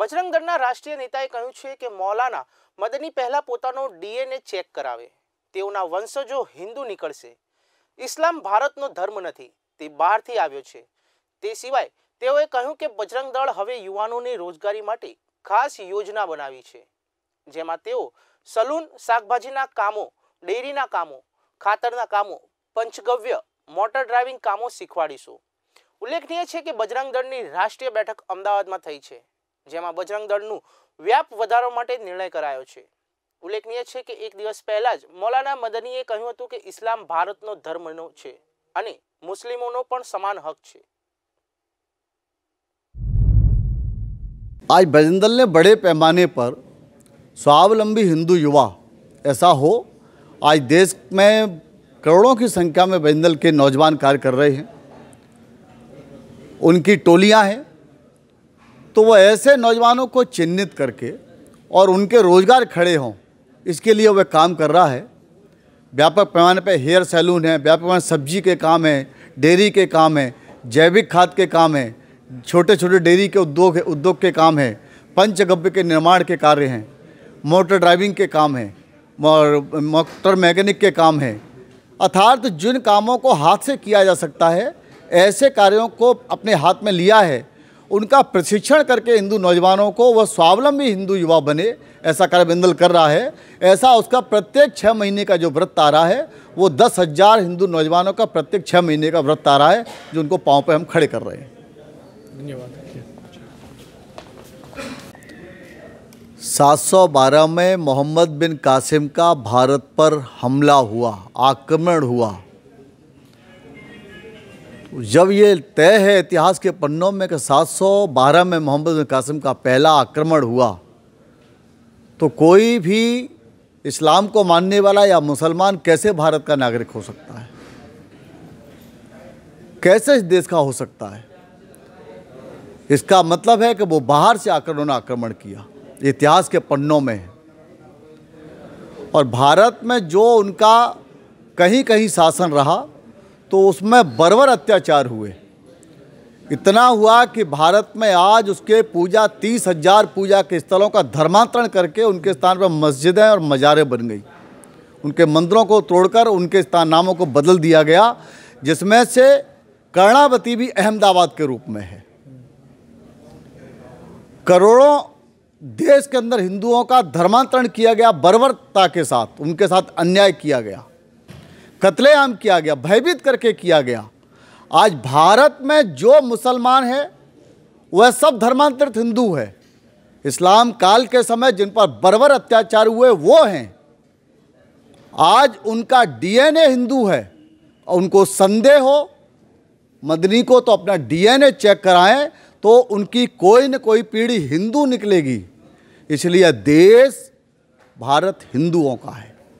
બજરંગ દળના રાષ્ટ્રીય નેતાએ કહ્યું છે કે મૌલાના મદની પહેલા પોતાનો ડીએનએ ચેક કરાવે તેઓના વંશજો હિન્દુ નીકળશે ઇસ્લામ ભારતનો ધર્મ નથી તે બહારથી આવ્યો છે તે સિવાય તેઓએ કહ્યું કે બજરંગ દળ હવે યુવાનોની રોજગારી માટે ખાસ યોજના બનાવી છે જેમાં તેઓ સલૂન શાકભાજીના કામો ડેરીના કામો ખાતરના કામો પંચગવ્ય મોટર ડ્રાઇવિંગ કામો શીખવાડીશું ઉલ્લેખનીય છે કે બજરંગ દળની રાષ્ટ્રીય બેઠક અમદાવાદમાં થઈ છે જેમા બજરંગદળનું વ્યાપ વધારવા માટે નિર્ણય કરાયો છે ઉલ્લેખनीय છે કે એક દિવસ પહેલા જ મોલાના મદનીએ કહ્યું હતું કે ઇસ્લામ ભારતનો ધર્મનો છે અને મુસ્લિમોનો પણ સમાન હક છે આજ બજંદલને બડે પાયમાને પર સ્વાવલંબી હિન્દુ યુવા એસા હો આજ દેશ મેં કરોડો કી સંખ્યા મેં બજંદલ કે નોજવાન કાર્ય કર રહે હૈ ઉનકી ટોલિયા હૈ तो वो ऐसे नौजवानों को चिन्हित करके और उनके रोज़गार खड़े हों इसके लिए वह काम कर रहा है व्यापक पैमाने पर हेयर सैलून है व्यापक पैमाने सब्जी के काम हैं डेयरी के काम हैं जैविक खाद के काम हैं छोटे छोटे डेयरी के उद्योग उद्योग के काम हैं पंचगव्य के निर्माण के कार्य हैं मोटर ड्राइविंग के काम हैं और मोटर मैकेनिक के काम हैं अर्थात जिन कामों को हाथ से किया जा सकता है ऐसे कार्यों को अपने हाथ में लिया है उनका प्रशिक्षण करके हिंदू नौजवानों को वह स्वावलंबी हिंदू युवा बने ऐसा कार्य बिंदल कर रहा है ऐसा उसका प्रत्येक छः महीने का जो व्रत आ रहा है वो दस हज़ार हिंदू नौजवानों का प्रत्येक छः महीने का व्रत आ रहा है जो उनको पाँव पर हम खड़े कर रहे हैं धन्यवाद सात सौ बारह में मोहम्मद बिन कासिम का भारत पर हमला हुआ आक्रमण हुआ जब ये तय है इतिहास के पन्नों में कि 712 में मोहम्मद कासिम का पहला आक्रमण हुआ तो कोई भी इस्लाम को मानने वाला या मुसलमान कैसे भारत का नागरिक हो सकता है कैसे इस देश का हो सकता है इसका मतलब है कि वो बाहर से आकर उन्होंने आक्रमण किया इतिहास के पन्नों में है और भारत में जो उनका कहीं कहीं शासन रहा तो उसमें बरवर अत्याचार हुए इतना हुआ कि भारत में आज उसके पूजा तीस हजार पूजा के स्थलों का धर्मांतरण करके उनके स्थान पर मस्जिदें और मज़ारें बन गई उनके मंदिरों को तोड़कर उनके स्थान नामों को बदल दिया गया जिसमें से कर्णावती भी अहमदाबाद के रूप में है करोड़ों देश के अंदर हिंदुओं का धर्मांतरण किया गया बर्बरता के साथ उनके साथ अन्याय किया गया कत्लेआम किया गया भयभीत करके किया गया आज भारत में जो मुसलमान है वह सब धर्मांतरित हिंदू है इस्लाम काल के समय जिन पर बरबर अत्याचार हुए वो हैं आज उनका डीएनए हिंदू है और उनको संदेह हो मदनी को तो अपना डीएनए चेक कराएं तो उनकी कोई न कोई पीढ़ी हिंदू निकलेगी इसलिए देश भारत हिंदुओं का है